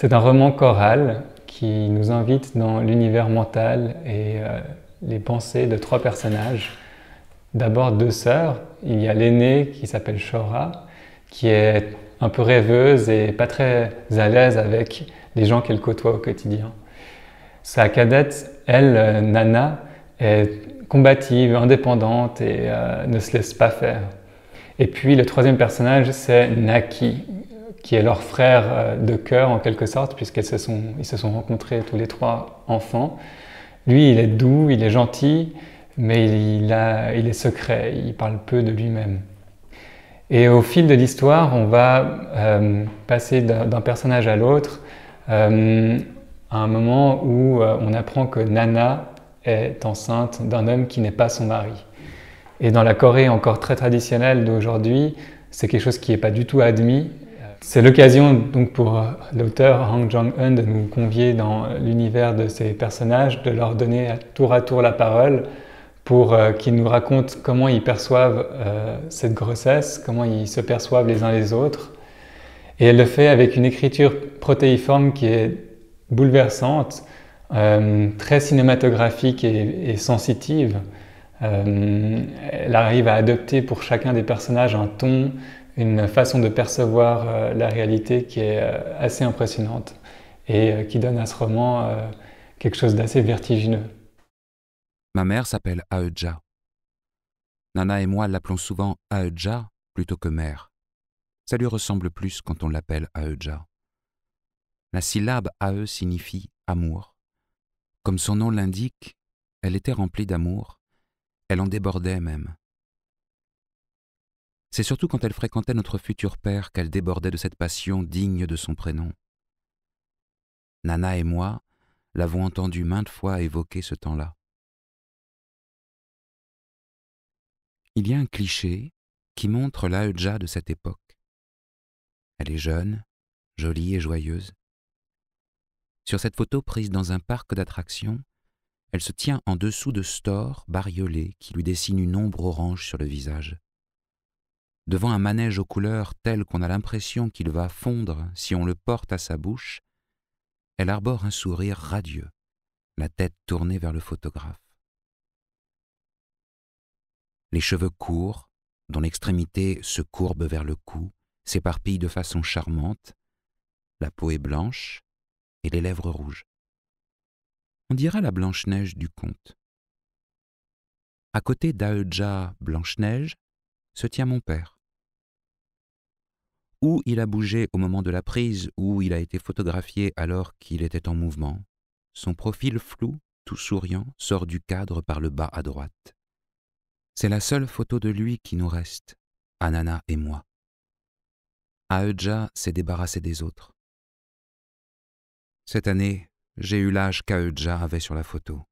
C'est un roman choral qui nous invite dans l'univers mental et euh, les pensées de trois personnages. D'abord deux sœurs, il y a l'aînée qui s'appelle Shora, qui est un peu rêveuse et pas très à l'aise avec les gens qu'elle côtoie au quotidien. Sa cadette, elle, euh, Nana, est combative, indépendante et euh, ne se laisse pas faire. Et puis le troisième personnage, c'est Naki, qui est leur frère euh, de cœur en quelque sorte, puisqu'ils se, sont, ils se sont rencontrés tous les trois enfants. Lui, il est doux, il est gentil, mais il, a, il est secret, il parle peu de lui-même. Et au fil de l'histoire, on va euh, passer d'un personnage à l'autre, euh, à un moment où on apprend que Nana est enceinte d'un homme qui n'est pas son mari. Et dans la Corée encore très traditionnelle d'aujourd'hui, c'est quelque chose qui n'est pas du tout admis. C'est l'occasion donc pour euh, l'auteur Hang Jong-un de nous convier dans l'univers de ses personnages, de leur donner tour à tour la parole pour euh, qu'ils nous racontent comment ils perçoivent euh, cette grossesse, comment ils se perçoivent les uns les autres. Et elle le fait avec une écriture protéiforme qui est bouleversante, très cinématographique et sensitive. elle arrive à adopter pour chacun des personnages un ton, une façon de percevoir euh, la réalité qui est euh, assez impressionnante et euh, qui donne à ce roman quelque chose d'assez vertigineux. Ma mère s'appelle Aeja. Nana et moi l'appelons souvent Aeja plutôt que mère. Ça lui ressemble plus quand on l'appelle Aeja. La syllabe Ae signifie amour. Comme son nom l'indique, elle était remplie d'amour, elle en débordait même. C'est surtout quand elle fréquentait notre futur père qu'elle débordait de cette passion digne de son prénom. Nana et moi l'avons entendue maintes fois évoquer ce temps-là. Il y a un cliché qui montre l'Aeja de cette époque. Elle est jeune, jolie et joyeuse. Sur cette photo prise dans un parc d'attractions, elle se tient en dessous de stores bariolés qui lui dessinent une ombre orange sur le visage devant un manège aux couleurs tel qu'on a l'impression qu'il va fondre si on le porte à sa bouche, elle arbore un sourire radieux, la tête tournée vers le photographe. Les cheveux courts, dont l'extrémité se courbe vers le cou, s'éparpillent de façon charmante, la peau est blanche et les lèvres rouges. On dira la Blanche-Neige du conte. À côté d'Aeja Blanche-Neige se tient mon père où il a bougé au moment de la prise, où il a été photographié alors qu'il était en mouvement. Son profil flou, tout souriant, sort du cadre par le bas à droite. C'est la seule photo de lui qui nous reste, Anana et moi. Aeja s'est débarrassé des autres. Cette année, j'ai eu l'âge qu'Aeja avait sur la photo.